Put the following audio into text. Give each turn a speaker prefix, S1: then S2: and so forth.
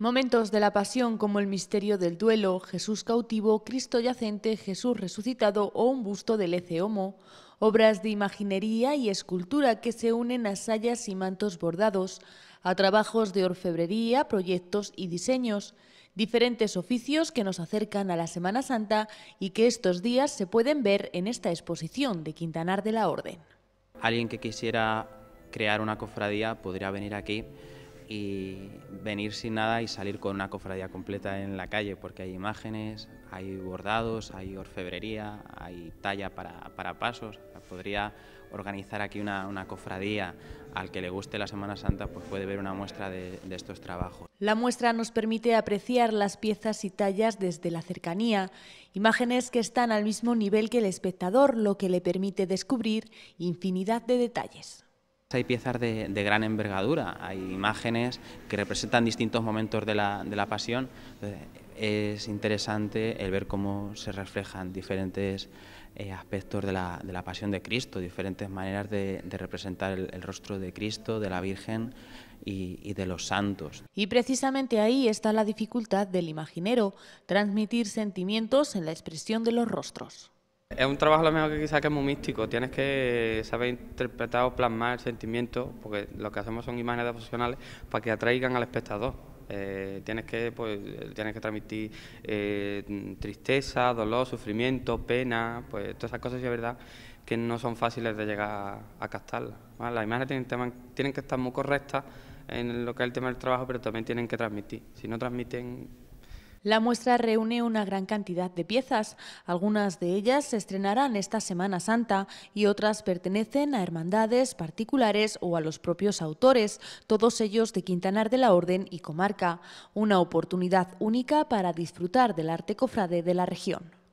S1: Momentos de la pasión como el misterio del duelo, Jesús cautivo, Cristo yacente, Jesús resucitado o un busto del Ece Homo, obras de imaginería y escultura que se unen a sayas y mantos bordados, a trabajos de orfebrería, proyectos y diseños, diferentes oficios que nos acercan a la Semana Santa y que estos días se pueden ver en esta exposición de Quintanar de la Orden.
S2: Alguien que quisiera crear una cofradía podría venir aquí y venir sin nada y salir con una cofradía completa en la calle, porque hay imágenes, hay bordados, hay orfebrería, hay talla para, pasos. Podría organizar aquí una, cofradía al que le guste la Semana Santa, pues puede ver una muestra de estos trabajos.
S1: La muestra nos permite apreciar las piezas y tallas desde la cercanía, imágenes que están al mismo nivel que el espectador, lo que le permite descubrir infinidad de detalles
S2: hay piezas de, gran envergadura, hay imágenes que representan distintos momentos de la, pasión. es interesante el ver cómo se reflejan diferentes eh, aspectos de la, pasión de Cristo, diferentes maneras de, representar el, rostro de Cristo, de la Virgen y, de los santos.
S1: Y precisamente ahí está la dificultad del imaginero, transmitir sentimientos en la expresión de los rostros.
S3: Es un trabajo lo mejor que quizás que es muy místico, tienes que saber interpretar o plasmar sentimiento... porque lo que hacemos son imágenes emocionales para que atraigan al espectador. Eh, tienes que pues, tienes que transmitir eh, tristeza, dolor, sufrimiento, pena, pues todas esas cosas y es verdad que no son fáciles de llegar a captarlas. Las imágenes tienen, tienen que estar muy correctas en lo que es el tema del trabajo, pero también tienen que transmitir. Si no transmiten,
S1: la muestra reúne una gran cantidad de piezas. Algunas de ellas se estrenarán esta Semana Santa y otras pertenecen a hermandades particulares o a los propios autores, todos ellos de Quintanar de la Orden y comarca. Una oportunidad única para disfrutar del arte cofrade de la región.